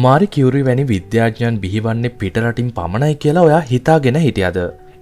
Marie කිවරු වැනි විද්‍යාඥයන් බිහිවන්නේ පිටරටින් පමණයි කියලා ඔයා හිතාගෙන හිටියද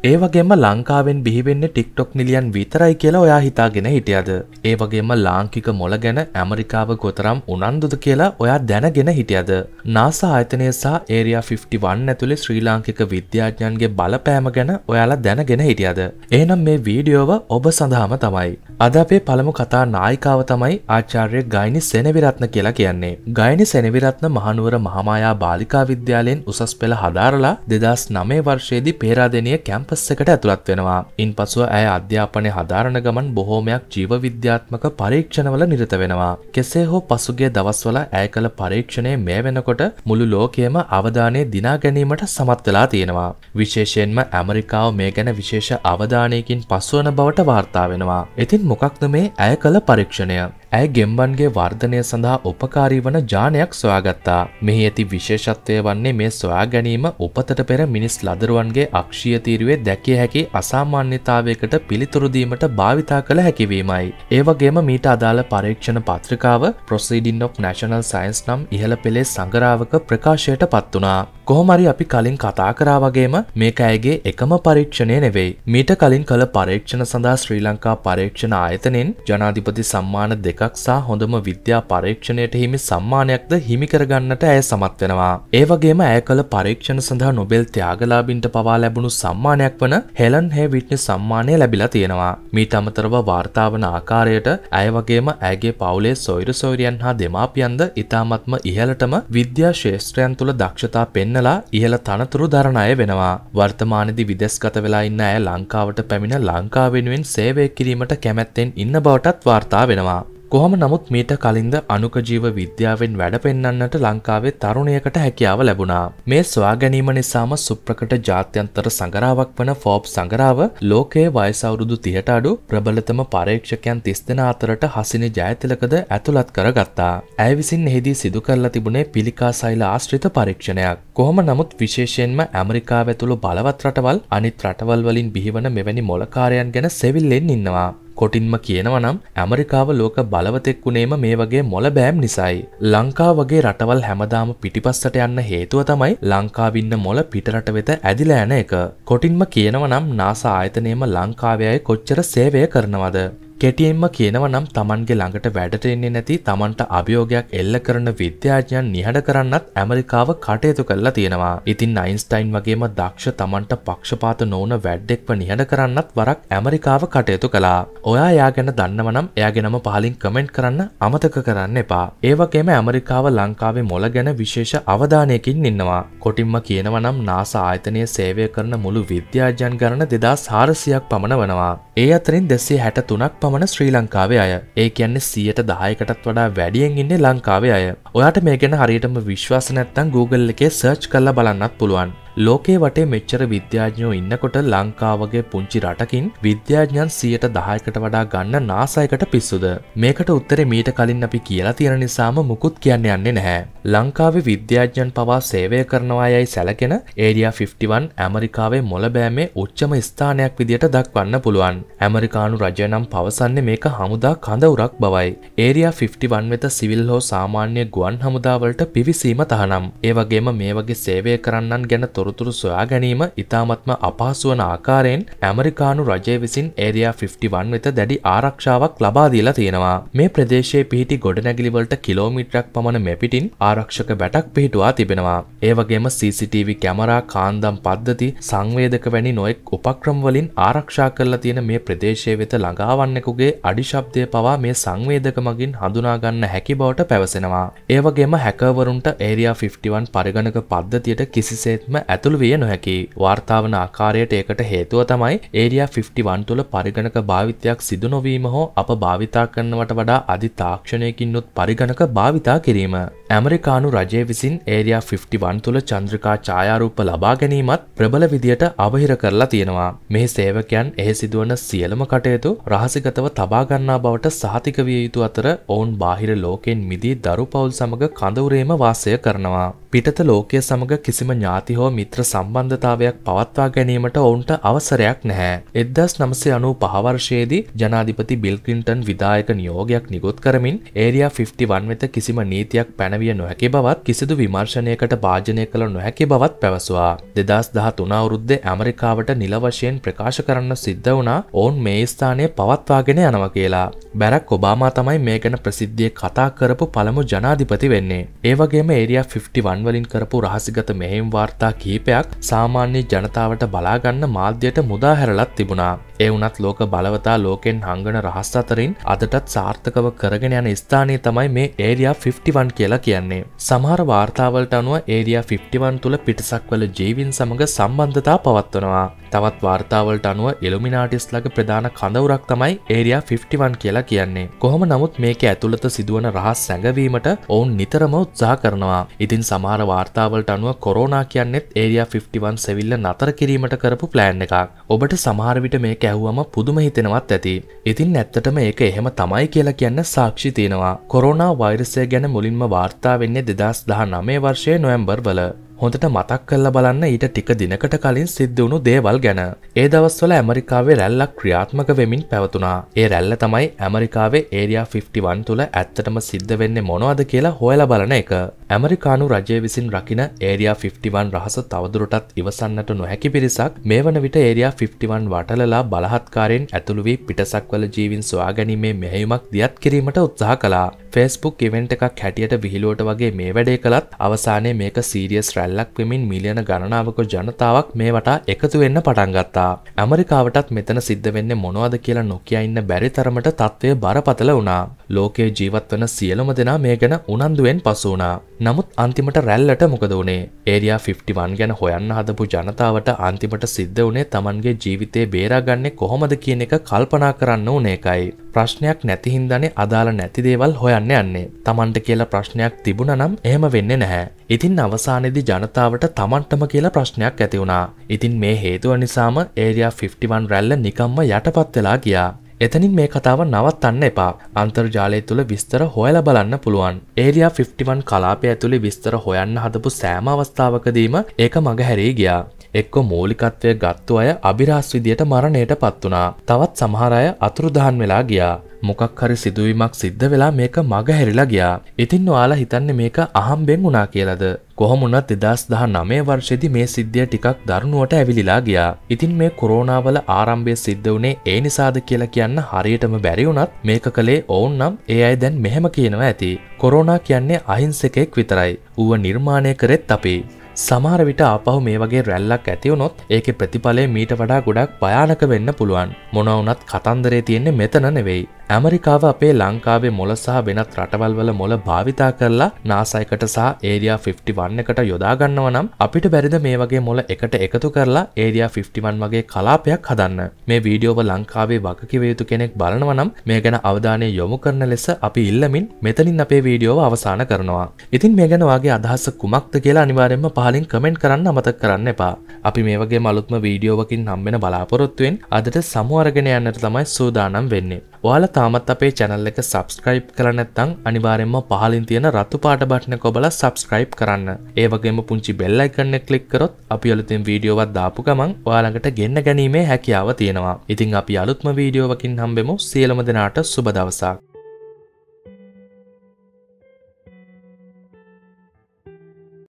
ඒ වගේම ලංකාවෙන් බිහිවෙන්නේ ටික්ටොක් නිලියන් විතරයි කියලා ඔයා හිතාගෙන හිටියද. ඒ වගේම ලාංකික මොල ගැන ඇමරිකාව ගොතරම් උනන්දුද කියලා ඔයා දැනගෙන හිටියද. නාසා ආයතනය සහ ඒරයා 51 ඇතුළේ ශ්‍රී ලාංකික විද්‍යාඥයන්ගේ බලපෑම ගැන ඔයාලා දැනගෙන හිටියද. එහනම් මේ වීඩියෝව ඔබ සඳහාම තමයි. අද අපේ පළමු කතා නායිකාව තමයි ආචාර්ය ගයිනි සෙනවිරත්න කියලා කියන්නේ. ගයිනි සෙනවිරත්න මහනුවර මහමායා බාලිකා විද්‍යාලයෙන් උසස් පෙළ හදාරලා දෙදස් නමේ වර්ෂයේදී පේරාදෙනිය කැම්ප කැම්පස්සකට ඇතුළත් වෙනවා. ඉන් පසුව ඇය අධ්‍යාපනය හදාරණ ගමන් බොහෝමයක් ජීව විද්‍යාත්මක පරීක්ෂණවල නිරත වෙනවා. කෙසේ හෝ පසුගේ දවස්වල ඇය කළ පරීක්ෂණය මේ වෙනකොට මුළු ලෝකයම අවධානය දිනා ගැනීමට සමත් වෙලා තියෙනවා. විශේෂයෙන්ම ඇමරිකාව මේ ගැන විශේෂ අවධානයකින් පසුවන බවට වාර්තා වෙනවා. ඉතින් මොකක්ද මේ ඇය කළ පරීක්ෂණය ඇය ගෙම්බන්ගේ වර්ධනය සඳහා උපකාරී වන ජානයක් සොයාගත්තා. මෙහි ඇති විශේෂත්වය වන්නේ මේ සොයා ගැනීම උපතට පෙර මිනිස් ලදරුවන්ගේ අක්ෂය තීරුවේ දැකිය හැකි අසාමාන්‍යතාවයකට පිළිතුරුදීමට භාවිතා කළ හැකිවීමයි. ඒවගේම මීට අදාළ පරීක්ෂණ පත්‍රිකාව ප්‍රොසිඩින් of National සයින්ස් නම් ඉහළ පෙළේ සඟරාවක ප්‍රකාශයට පත් වනා. කොහොමරි අපි කලින් කතා කරා වගේම මේක ඇයගේ එකම පරීක්ෂණය නෙවෙයි. මීට කලින් කළ පරීක්ෂණ සඳහා ශ්‍රී ලංකා පරීක්ෂණ ආයතනෙන් ජනාධිපති සම්මාන දෙක එකක් සහ හොඳම විද්‍යා පරීක්ෂණයට හිමි සම්මානයක්ද හිමිකරගන්නට ඇය සමත් වෙනවා. ඒවගේම ඇය කළ පරීක්ෂණ සඳහා නොබෙල් ත්‍යාගලාබින්ට පවා ලැබුණු සම්මානයක් වන හෙලන් හැ විට්නි සම්මානය ලැබිලා තියෙනවා. මීට අමතරව වාර්තාාවන ආකාරයට ඇය වගේම ඇගේ පවුලේ සොයිර සොයිරියන් හා දෙමාපියන්ද ඉතාමත්ම ඉහලටම විද්‍යා ශේෂත්‍රයන් තුළ දක්ෂතා පෙන්නලා ඉහළ තනතුරු දරණ අය වෙනවා. වර්තමානදි විදෙස්ගත වෙලා ඉන්න ඇය ලංකාවට පැමිණ ලංකාවෙනුවෙන් සේවය කිරීමට කැමැත්තෙන් ඉන්න බවටත් වාර්තා වෙනවා. කොහොම නමුත් මීට කලින්ද අනුකජීව විද්‍යාවෙන් වැඩ පෙන්න්නට ලංකාවේ තරුණයකට හැකියාව ලැබුණා. මේ ස්වා ගැනීම නිසාම සුප්‍රකට ජාත්‍යන්තර සඟරාවක් වන ෆෝබ් සඟරාව ලෝකයේ වයසවුරුදු තිහට අඩු ප්‍රබලතම පරීක්ෂකයන් තිස් දෙෙන අතරට හසිනි ජයතිලකද ඇතුළත් කර ගත්තා. ඇය විසින් එහිදී සිදු කරලා තිබුණේ පිළිකා සයිල ආශ්‍රිත පරීක්ෂණයක්. කොහොම නමුත් විශේෂයෙන්ම ඇමරිකා ඇතුළු බලවත් රටවල් අනිත් රටවල් වලින් බිහිවන මෙවැනි මොලකාරයන් ගැන සෙවිල්ලෙන් ඉන්නවා. කොටින්ම කියනවනම් ඇමරිකාව ලෝක බලවතෙක් වුණේම මේ වගේ මොල බෑම් නිසයි. ලංකා වගේ රටවල් හැමදාම පිටිපස්සට යන්න හේතුව තමයි ලංකාවින්න මොල පිටරට වෙත ඇදිලා යන එක. කොටින්ම කියනවනම් නාසා ආයතනයම ලංකාවයයි කොච්චර සේවය කරනවද. කෙටියෙන්ම කියනව නම් තමන්ගේ ළඟට වැඩට එන්නේ නැති තමන්ට අභියෝගයක් එල්ල කරන විද්‍යාඥයන් නිහඬ කරන්නත් ඇමරිකාව කටයුතු කරලා තියෙනවා. ඉතින් අයින්ස්ටයින් වගේම දක්ෂ තමන්ට පක්ෂපාත නොවන වැඩෙක්ව නිහඬ කරන්නත් වරක් ඇමරිකාව කටයුතු කළා. ඔයා එයා ගැන දන්නව නම් එයා ගැනම පහලින් කමෙන්ට් කරන්න අමතක කරන්න එපා. ඒ වගේම ඇමරිකාව ලංකාවේ මොළ ගැන විශේෂ අවධානයකින් ඉන්නවා. කොටින්ම කියනව නම් NASA ආයතනය සේවය කරන මුළු විද්‍යාඥයන් ගණන 2400ක් පමණ වෙනවා. ඒ අතරින් 263ක් පමණ පමණ ශ්‍රී ලංකාවේ අය ඒ කියන්නේ සියට දායකටත් වඩා වැඩියෙන් ඉන්නේ ලංකාවේ අය ඔයාට මේ ගැන හරියටම විශ්වාස නැත්තන් Google එකේ සර්ච් කල්ලා බලන්නත් පුළුවන් ලෝකේ වටේ මෙච්චර විද්‍යාඥයෝ ඉන්නකොට ලංකාවගේ පුංචි රටකින් විද්‍යාඥන් සියයට දහයකට වඩා ගන්න නාසයකට පිස්සුද. මේකට උත්තරේ මීට කලින් අපි කියලා තියෙන නිසාම මුකුත් කියන්න යන්නේ නැහැ. ලංකාවේ විද්‍යාඥන් පවා සේවය කරනවා යයි සැලකෙන ඒඩියා 51 ඇමරිකාවේ මොලබෑමේ උච්චම ස්ථානයක් විදියට දක්වන්න පුළුවන්. ඇමරිකානු රජය නම් පවසන්නේ මේක හමුදා කඳවුරක් බවයි. ඒරියා 51 වෙත සිවිල් හෝ සාමාන්‍ය ගුවන් හමුදාවලට පිවිසීම තහනම්. ඒ වගේම මේ වගේ සේවය කරන්නන් ගැන තොරතුරු සොයා ගැනීම ඉතාමත්ම අපහසු වන ආකාරයෙන් ඇමරිකානු රජය විසින් ඒරයා 51 වෙත දැඩි ආරක්ෂාවක් ලබා දීලා තියෙනවා. මේ ප්‍රදේශයේ පිහිටි ගොඩනැගිලිවලට කිලෝමීටරක් පමණ මෙපිටින් ආරක්ෂක බැටක් පිහිටුවා තිබෙනවා. ඒ වගේම CCTV කැමරා කාන්දම් පද්ධති සංවේදක වැනි නොයෙක් උපක්‍රම වලින් ආරක්ෂා කරලා තියෙන මේ ප්‍රදේශය වෙත ළඟාවන්නෙකුගේ අඩිශබ්දය පවා මේ සංවේදක මගින් හඳුනාගන්න හැකි බවට පැවසෙනවා. ඒවගේම හැකවරුන්ට ඒරයා 51 පරිගණක පද්ධතියට කිසිසේත්ම ඇතුළු විය නොහැකි වාර්තාාවන ආකාරයට ඒකට හේතුව තමයි ඒරියා 51 තුළ පරිගණක භාවිතයක් සිදු නොවීම හෝ අප භාවිතා කරනවට වඩා අධි තාක්ෂණයකින්නුත් පරිගණක භාවිතා කිරීම. ඇමරිකානු රජය විසින් ඒරියා 51 තුළ චන්ද්‍රකා ඡායාරූප ලබා ගැනීමත් ප්‍රබල විදියට අවහිර කරලා තියෙනවා. මෙහි සේවකයන් එහි සිදුවන සියලම කටයුතු රහසිගතව තබාගන්නා බවට සහතික විය යුතු අතර ඔවුන් බාහිර ලෝකෙන් මිදී දරු පවුල් සමඟ කඳවුරේම වාසය කරනවා. පිටත ලෝකය සමඟ කිසිම ඥාති හෝ මිත්‍ර සම්බන්ධතාවයක් පවත්වා ගැනීමට ඔවුන්ට අවසරයක් නැහැ. එදදස් නමසේ අනු පහවර්ෂයේදී ජනාධිපති බිල්කින්ටන් විදායක නියෝගයක් නිකුත් කරමින් ඒරයා 51 වෙත කිසිම නීතියක් පැනවිය නොහැකි බවත් කිසිදු විමර්ශනයකට භාජනය කළ නොහැකි බවත් පැවසවා. දෙදස් දහ තුනාවුරුද්ද ඇමරිකාවට නිලවශයෙන් ප්‍රකාශ කරන්න සිද්ධ වුණා ඔවුන් මේ ස්ථානය පවත්වාගෙන යනවා කියලා. බැරක් ඔබාමා තමයි මේ ගැන ප්‍රසිද්ධිය කතා කරපු පළමු ජනාධිපති වෙන්නේ. ඒවගේම ඒරයා 51 වලින් කරපු රහසිගත මෙහෙම් වාර්තා කිය කීපයක් සාමාන්‍ය ජනතාවට බලාගන්න මාධ්‍යයට මුදාහැරලත් තිබුණා. එවනත් ලෝක බලවතා ලෝකෙන් හංගන රහස් අතරින් අදටත් සාර්ථකව කරගෙන යන ස්ථානය තමයි මේ ඒරයා 51 කියලා කියන්නේ. සමහර වාර්තාවලට අනුව ඒරයා 51 තුළ පිටසක්වල ජීවින් සමඟ සම්බන්ධතා පවත්වනවා. තවත් වාර්තාවලට අනුව එලුමිනාටිස් ලග ප්‍රධාන කඳවුරක් තමයි ඒරයා 51 කියලා කියන්නේ. කොහොම නමුත් මේක ඇතුළත සිදුවන රහස් සැඟවීමට ඔවුන් නිතරම උත්සාහ කරනවා. ඉතින් සමහර වාර්තාවලට අනුව කොරෝනා කියන්නෙත් ඒරියා 51 සෙවිල්ල නතර කිරීමට කරපු ප්ලෑන් එකක්. ඔබට සමහරවිට මේ කැහුවම පුදුම හිතෙනවත් ඇති. ඉතින් ඇත්තටම ඒක එහෙම තමයි කියලා කියන්න සාක්ෂි තියෙනවා. කොරෝනා වෛරසය ගැන මුලින්ම වාර්තා වෙන්නේ 2019 වර්ෂයේ නොවැම්බර් වල. හොඳට මතක් කල්ල බලන්න ඊට ටික දිනකට කලින් සිද්ධවුණු දේවල් ගැන. ඒ දවස්වල ඇමරිකාවේ රැල්ලක් ක්‍රියාත්මක වෙමින් පැවතුනා. ඒ රැල්ල තමයි ඇමරිකාවේ ඒරයා 51 තුළ ඇත්තටම සිද්ධ වෙන්නේ මොනවද කියලා හොයල බලන එක. ඇමරිකානු රජය විසින් රකින ඒරයා 51 රහස තවදුරටත් ඉවසන්නට නොහැකි පිරිසක් මේ වන විට ඒරයා 51 වටලලා බලහත්කාරයෙන් ඇතුළු වී පිටසක්වල ජීවින් සොයා ගැනීමේ මෙහෙයුමක් දියත් කිරීමට උත්සාහ කලා ෆෙස්බුක් ඉවෙන්ට් එකක් හැටියට විහිලුවට වගේ මේ වැඩේ කළත් අවසානයේ මේක සීරියස් රැල්ලක් වෙමින් මිලියන ගණනාවක ජනතාවක් මේ වටා එකතු වෙන්න පටන් ගත්තා. ඇමරිකාවටත් මෙතන සිද්ධ වෙන්නේ මොනවද කියලා නොකිය ඉන්න බැරි තරමට තත්ත්වය බරපතල වුණා. ලෝකයේ ජීවත් වන සියලුම දෙනා මේ ගැන උනන්දුවෙන් පසු වුණා. නමුත් අන්තිමට රැල්ලට මොකද වනේ ඒරයා 51 ගැන හොයන්න හදපු ජනතාවට අන්තිමට සිද්ධ වනේ තමන්ගේ ජීවිතය බේරාගන්නේ කොහොමද කියන එක කල්පනා කරන්න ඕනේකයි. ප්‍රශ්නයක් නැතිහින්දනේ අදාළ නැතිදේවල් හොයන්න යන්නේ. තමන්ට කියලා ප්‍රශ්නයක් තිබුණ නම් එහෙම වෙන්නේ නැහැ. ඉතින් අවසානයේදී ජනතාවට තමන්ටම කියලා ප්‍රශ්නයක් ඇති වුණා. ඉතින් මේ හේතුව නිසාම ඒරයා 51 රැල්ල නිකම්ම යටපත් වෙලා ගියා. එතනින් මේ කතාව නවත්තන්න එපා අන්තර්ජාලය තුළ විස්තර හොයල බලන්න පුළුවන් ඒරයා 51 කලාපය ඇතුළි විස්තර හොයන්න හදපු සෑම අවස්ථාවකදීම ඒක මඟහැරී ගියා එක්ක මූලිකත්වය ගත්තු අය අභිරාස් විදියට මරණයට පත්වනා තවත් සමහරය අතුරුදහන් වෙලා ගියා මොකක් හරි සිදුවීමක් සිද්ධ වෙලා මේක මග හැරිලා ගියා. ඉතින් ඔයාලා හිතන්නේ මේක අහම්බෙන් වුණා කියලාද? කොහොමුණත් 2019 වර්ෂයේදී මේ සිද්ධිය ටිකක් දරුණුවට ඇවිලිලා ගියා. ඉතින් මේ කොරෝනා වල ආරම්භය සිද්ධ වුණේ ඒ නිසාද කියලා කියන්න හරියටම බැරි වුණත් මේක කලේ ඔවුන් නම් ඒ අය දැන් මෙහෙම කියනවා ඇති. කොරෝනා කියන්නේ අහිංසකෙක් විතරයි. ඌව නිර්මාණය කරෙත් අපේ. සමහර විට ආපහු මේ වගේ රැල්ලක් ඇතිවුණොත් ඒක ප්‍රතිඵලය මීට වඩා ගොඩක් භයානක වෙන්න පුළුවන් මොනවුනත් කතන්දරේ තියෙන්නේ මෙතන නෙවෙයි ඇමරිකාව අපේ ලංකාවේ මොල සහ වෙනත් රටවල්වල මොල භාවිතා කරලා නාසයිකට සහ ඒරයා 51 එකට යොදාගන්නව නම් අපිට බැරිද මේ වගේ මොල එකට එකතු කරලා ඒරයා 51 වගේ කලාපයක් හදන්න මේ වීඩියෝව ලංකාවේ වගකිවයුතු කෙනෙක් බලනව නම් මේ ගැන අවධානය යොමු කරන ලෙස අපි ඉල්ලමින් මෙතනින් අපේ වීඩියෝව අවසාන කරනවා ඉතින් මේ ගැනවාගේ අදහස කුමක්ද කියලා අනිවාරෙන්ම පහලින් කමෙන්ට් කරන්න අමතක් කරන්න එපා අපි මේ වගේ මලුත්ම වීඩියෝවකින් හම්බෙන බලාපොරොත්තුවෙන් අදට සමුවර්ගෙන යන්නට තමයි සූදානම් වෙන්නේ ඔයාල තාමත් අපේ චැනල් එක සබස්ක්‍රයිප් කරනැත්තං අනිවාරෙන්ම පහලින් තියෙන රතු පාට බට්න කොබල සබස්ක්‍රයිප් කරන්න ඒවගේම පුංචි බෙල්ලයි කන්න කලික්කරොත් අපි අලුතින් වීඩියෝවත් දාපු ගමන් ඔයාලඟට ගෙන්න්න ගැනීමේ හැකියාව තියෙනවා ඉතිං අපි අලුත්ම වීඩියෝවකින් හම්බෙමු සියලම දෙනාට සුබදවසක්